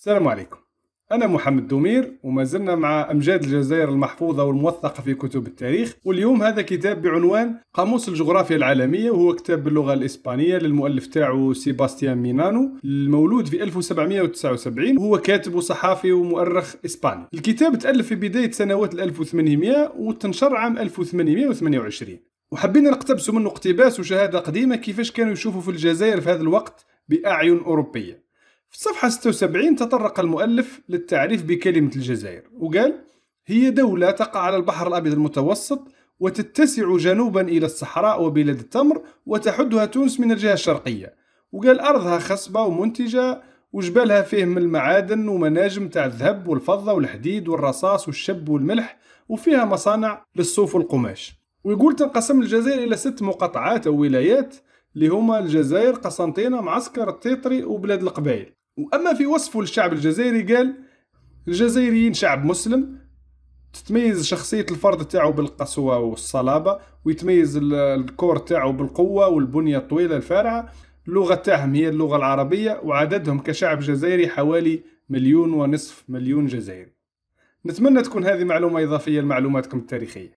السلام عليكم أنا محمد دومير وما زلنا مع أمجاد الجزائر المحفوظة والموثقة في كتب التاريخ واليوم هذا كتاب بعنوان قاموس الجغرافيا العالمية وهو كتاب باللغة الإسبانية للمؤلف تاعو سيباستيان مينانو المولود في 1779 وهو كاتب وصحافي ومؤرخ إسباني الكتاب تألف في بداية سنوات 1800 وتنشر عام 1828 وحبينا نقتبسوا منه اقتباس وشهادة قديمة كيفاش كانوا يشوفوا في الجزائر في هذا الوقت بأعين أوروبية في الصفحة 76 تطرق المؤلف للتعريف بكلمة الجزائر وقال هي دولة تقع على البحر الأبيض المتوسط وتتسع جنوبا إلى الصحراء وبلاد التمر وتحدها تونس من الجهة الشرقية وقال أرضها خصبة ومنتجة وجبالها فيه من المعادن ومناجم تاع الذهب والفضة والحديد والرصاص والشب والملح وفيها مصانع للصوف والقماش ويقول تنقسم الجزائر إلى ست مقاطعات أو ولايات اللي هما الجزائر قسنطينة معسكر التيطري وبلاد القبائل وأما في وصفه للشعب الجزائري قال الجزائريين شعب مسلم تتميز شخصية الفرد تاعو بالقسوة والصلابة ويتميز الكور تاعو بالقوة والبنية الطويلة الفارعة اللغة تاعهم هي اللغة العربية وعددهم كشعب جزائري حوالي مليون ونصف مليون جزائري نتمنى تكون هذه معلومة إضافية لمعلوماتكم التاريخية